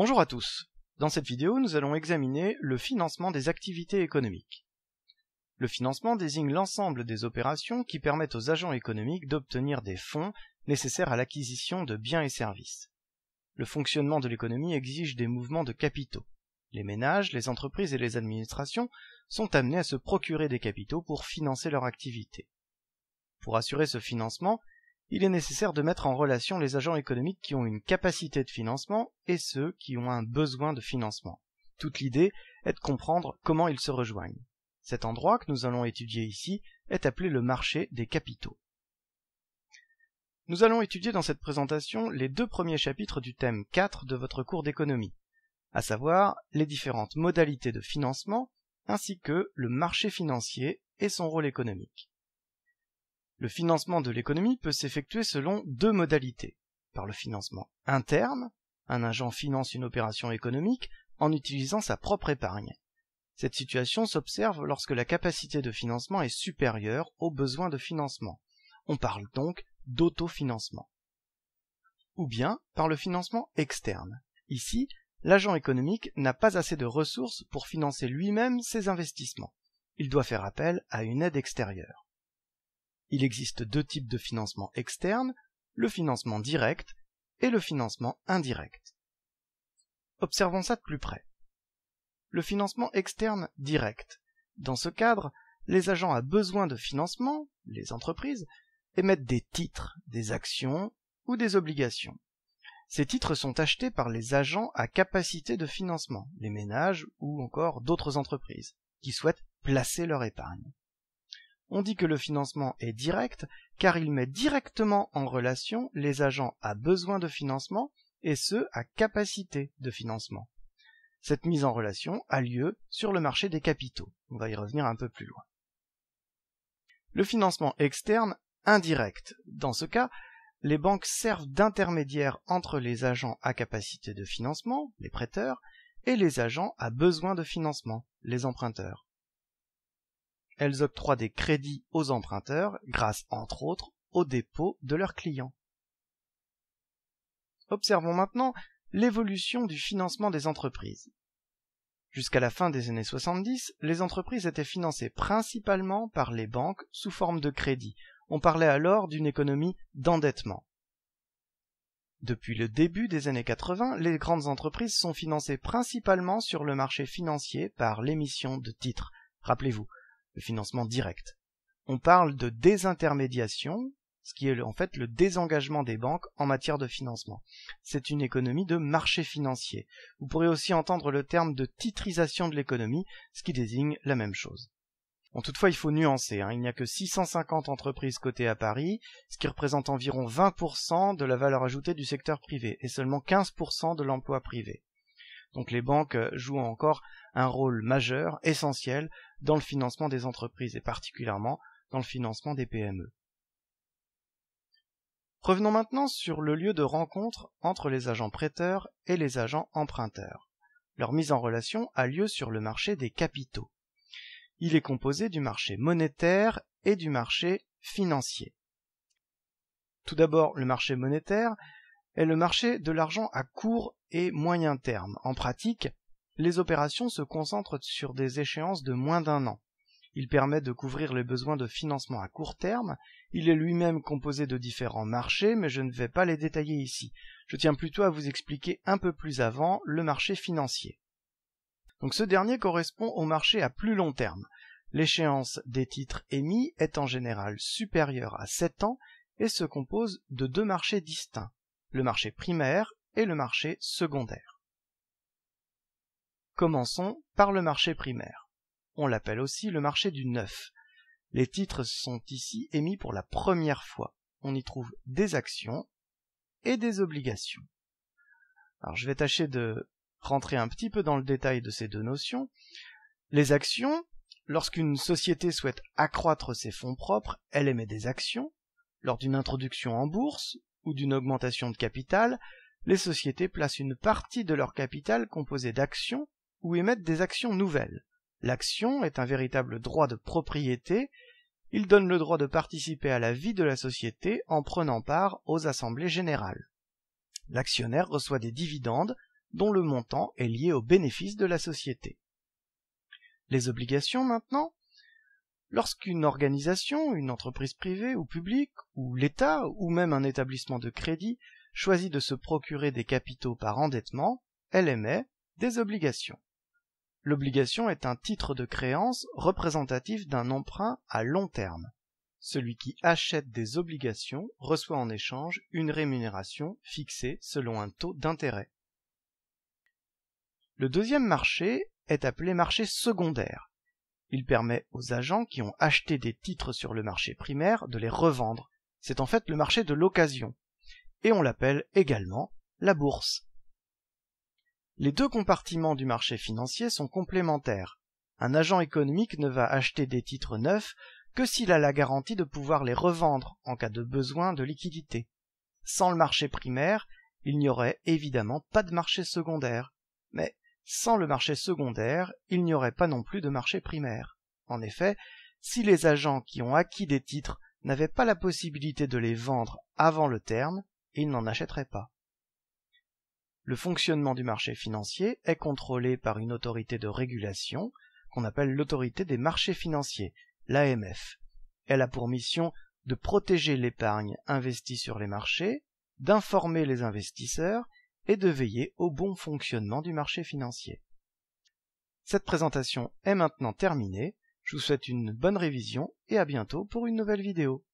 Bonjour à tous. Dans cette vidéo, nous allons examiner le financement des activités économiques. Le financement désigne l'ensemble des opérations qui permettent aux agents économiques d'obtenir des fonds nécessaires à l'acquisition de biens et services. Le fonctionnement de l'économie exige des mouvements de capitaux. Les ménages, les entreprises et les administrations sont amenés à se procurer des capitaux pour financer leur activité. Pour assurer ce financement, il est nécessaire de mettre en relation les agents économiques qui ont une capacité de financement et ceux qui ont un besoin de financement. Toute l'idée est de comprendre comment ils se rejoignent. Cet endroit que nous allons étudier ici est appelé le marché des capitaux. Nous allons étudier dans cette présentation les deux premiers chapitres du thème 4 de votre cours d'économie, à savoir les différentes modalités de financement ainsi que le marché financier et son rôle économique. Le financement de l'économie peut s'effectuer selon deux modalités. Par le financement interne, un agent finance une opération économique en utilisant sa propre épargne. Cette situation s'observe lorsque la capacité de financement est supérieure aux besoins de financement. On parle donc d'autofinancement. Ou bien par le financement externe. Ici, l'agent économique n'a pas assez de ressources pour financer lui-même ses investissements. Il doit faire appel à une aide extérieure. Il existe deux types de financement externe, le financement direct et le financement indirect. Observons ça de plus près. Le financement externe direct. Dans ce cadre, les agents à besoin de financement, les entreprises, émettent des titres, des actions ou des obligations. Ces titres sont achetés par les agents à capacité de financement, les ménages ou encore d'autres entreprises, qui souhaitent placer leur épargne. On dit que le financement est direct car il met directement en relation les agents à besoin de financement et ceux à capacité de financement. Cette mise en relation a lieu sur le marché des capitaux. On va y revenir un peu plus loin. Le financement externe indirect. Dans ce cas, les banques servent d'intermédiaire entre les agents à capacité de financement, les prêteurs, et les agents à besoin de financement, les emprunteurs elles octroient des crédits aux emprunteurs grâce entre autres aux dépôts de leurs clients. Observons maintenant l'évolution du financement des entreprises. Jusqu'à la fin des années 70, les entreprises étaient financées principalement par les banques sous forme de crédit. On parlait alors d'une économie d'endettement. Depuis le début des années 80, les grandes entreprises sont financées principalement sur le marché financier par l'émission de titres. Rappelez-vous, le financement direct. On parle de désintermédiation, ce qui est en fait le désengagement des banques en matière de financement. C'est une économie de marché financier. Vous pourrez aussi entendre le terme de titrisation de l'économie, ce qui désigne la même chose. toutefois, il faut nuancer. Hein. Il n'y a que 650 entreprises cotées à Paris, ce qui représente environ 20% de la valeur ajoutée du secteur privé et seulement 15% de l'emploi privé. Donc les banques euh, jouent encore un rôle majeur, essentiel, dans le financement des entreprises et particulièrement dans le financement des PME. Revenons maintenant sur le lieu de rencontre entre les agents prêteurs et les agents emprunteurs. Leur mise en relation a lieu sur le marché des capitaux. Il est composé du marché monétaire et du marché financier. Tout d'abord, le marché monétaire est le marché de l'argent à court et moyen terme. En pratique, les opérations se concentrent sur des échéances de moins d'un an. Il permet de couvrir les besoins de financement à court terme. Il est lui-même composé de différents marchés, mais je ne vais pas les détailler ici. Je tiens plutôt à vous expliquer un peu plus avant le marché financier. Donc ce dernier correspond au marché à plus long terme. L'échéance des titres émis est en général supérieure à 7 ans et se compose de deux marchés distincts le marché primaire et le marché secondaire. Commençons par le marché primaire. On l'appelle aussi le marché du neuf. Les titres sont ici émis pour la première fois. On y trouve des actions et des obligations. Alors je vais tâcher de rentrer un petit peu dans le détail de ces deux notions. Les actions, lorsqu'une société souhaite accroître ses fonds propres, elle émet des actions. Lors d'une introduction en bourse, d'une augmentation de capital, les sociétés placent une partie de leur capital composée d'actions ou émettent des actions nouvelles. L'action est un véritable droit de propriété, il donne le droit de participer à la vie de la société en prenant part aux assemblées générales. L'actionnaire reçoit des dividendes dont le montant est lié au bénéfice de la société. Les obligations maintenant Lorsqu'une organisation, une entreprise privée ou publique, ou l'État, ou même un établissement de crédit choisit de se procurer des capitaux par endettement, elle émet des obligations. L'obligation est un titre de créance représentatif d'un emprunt à long terme. Celui qui achète des obligations reçoit en échange une rémunération fixée selon un taux d'intérêt. Le deuxième marché est appelé marché secondaire il permet aux agents qui ont acheté des titres sur le marché primaire de les revendre. C'est en fait le marché de l'occasion. Et on l'appelle également la bourse. Les deux compartiments du marché financier sont complémentaires. Un agent économique ne va acheter des titres neufs que s'il a la garantie de pouvoir les revendre en cas de besoin de liquidité. Sans le marché primaire, il n'y aurait évidemment pas de marché secondaire. Mais sans le marché secondaire, il n'y aurait pas non plus de marché primaire. En effet, si les agents qui ont acquis des titres n'avaient pas la possibilité de les vendre avant le terme, ils n'en achèteraient pas. Le fonctionnement du marché financier est contrôlé par une autorité de régulation qu'on appelle l'autorité des marchés financiers, l'AMF. Elle a pour mission de protéger l'épargne investie sur les marchés, d'informer les investisseurs et de veiller au bon fonctionnement du marché financier. Cette présentation est maintenant terminée, je vous souhaite une bonne révision et à bientôt pour une nouvelle vidéo.